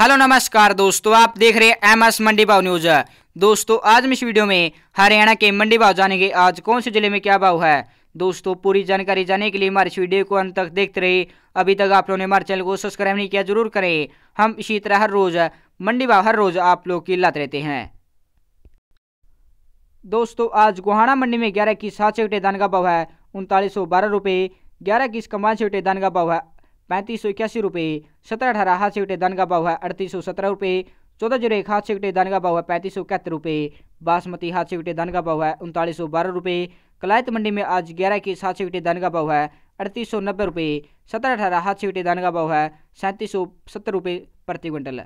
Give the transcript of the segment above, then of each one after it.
hello नमस्कार दोस्तों आप देख रहे हैं एम एस मंडी भाव न्यूज दोस्तों आज हम इस वीडियो में हरियाणा के मंडी भाव जानेंगे आज कौन से जिले में क्या भाव है दोस्तों पूरी जानकारी जानने के लिए हमारे इस वीडियो को अंत तक देखते रहे अभी तक आप लोगों ने हमारे चैनल को सब्सक्राइब नहीं किया जरूर करें हम इसी तरह हर रोज मंडी भाव हर रोज आप लोग की लत रहते हैं दोस्तों आज गोहाना मंडी में ग्यारह की सात छोटे दान का भाव है उनतालीस सौ बारह रुपये ग्यारह की कमान से दान का भाव है पैंतीस सौ इक्यासी रुपये सत्रह अठारह हाथ से धन दान का भाव है अड़तीस सौ सत्रह रुपये चौदह जीरो एक हाथ से विकटे दान का भाव है पैंतीस सौ इकहत्तर रुपये बासमती हाथ से विकटे दान का भाव है उनतालीस सौ बारह रुपये कलायत मंडी में आज ग्यारह की सात से विकटे दान का भाव है अड़तीस सौ नब्बे रुपये सत्रह अठारह हाथ से विकटे दान का भाव है सैंतीस सौ सत्तर रुपये प्रति क्विंटल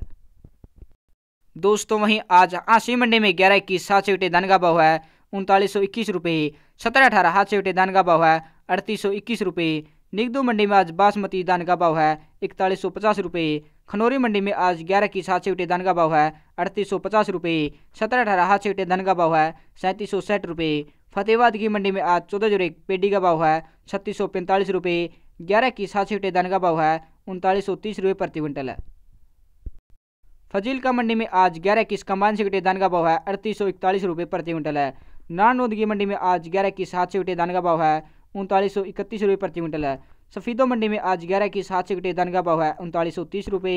दोस्तों वहीं आज आशी मंडी में ग्यारह की सात से विकटे दान का भाव है उनतालीस सौ इक्कीस रुपये सत्रह अठारह हाथ से विकटे दान का भाव है अड़तीस सौ इक्कीस रुपये निगदो मंडी में आज बासमती धान का भाव है इकतालीस सौ पचास रुपये खनौरी मंडी में आज ग्यारह की सात सीटें धान का भाव है अड़तीस सौ पचास रुपये सत्रह अठारह हाथ सीटें धान का भाव है सैंतीस सौ साठ रुपये फतेहबाद की मंडी में आज चौदह जोड़े पेडी का भाव है छत्तीस सौ पैंतालीस रुपये ग्यारह की सात सीटें धान का भाव है उनतालीस सौ तीस रुपये प्रति क्विंटल है फजील का मंडी में आज ग्यारह की कम्बाइन सीटें दान का भाव है अड़तीस सौ इकतालीस रुपये प्रति क्विंटल है नारायणोद की मंडी में आज ग्यारह की सात सीटें धान का भाव है उनतालीस सौ इकतीस रुपये प्रति क्विंटल है सफ़ीदों मंडी में आज ग्यारह की सात सिकटे धन का भाव है उनतालीस सौ तीस रुपये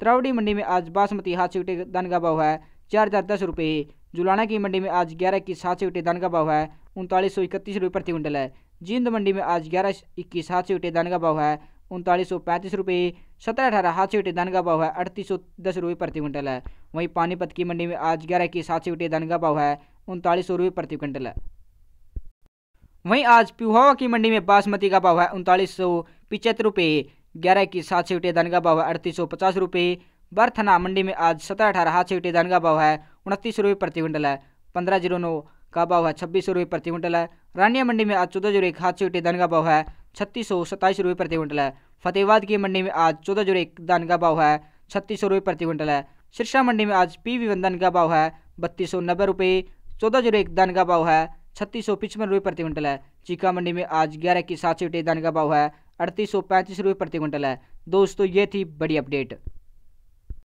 त्रावड़ी मंडी में आज बासमती हाथ सिकटे दान का भाव है चार हज़ार दस रुपये जुलाना की मंडी में आज ग्यारह की सात सिकटे धन का भाव है उनतालीस सौ इकतीस रुपये प्रति क्विंटल है जींद मंडी में आज ग्यारह इक्कीस हाथ सिकटे दान का भाव है उनतालीस सौ पैंतीस रुपये सत्रह अठारह हाथ सिकटे धन का भाव है अड़तीस सौ दस रुपये प्रति क्विंटल है वहीं पानीपत की मंडी में आज ग्यारह की सात सिकटे धन का भाव है उनतालीस सौ रुपये प्रति क्विंटल है वहीं आज पिहावा की मंडी में बासमती का भाव है उनतालीस सौ पिचहत्तर रुपये ग्यारह की सात से धान का भाव है अड़तीस सौ पचास रुपये बरथना मंडी में आज सत्रह अठारह हाथ से विटे धान का भाव है उनतीस रुपये प्रति क्विंटल है पंद्रह जीरो नौ का भाव है छब्बीस रुपये प्रति क्विंटल है रानिया मंडी में आज चौदह जीरो एक हाथ से विटे धान का भाव है छत्तीस सौ सत्ताईस रुपये प्रति क्विंटल है फतेहबाद की मंडी में आज चौदह जीरो एक धान का भाव है छत्तीस सौ रुपये प्रति क्विंटल है सिरसा मंडी में आज पी वी का भाव है बत्तीस सौ नब्बे रुपये चौदह जीरो एक धान का भाव है छत्तीस सौ पिचपन रुपये प्रति क्विंटल है चीका मंडी में आज ग्यारह की सात सौ धान का भाव है अड़तीस सौ पैंतीस रुपये प्रति क्विंटल है दोस्तों ये थी बड़ी अपडेट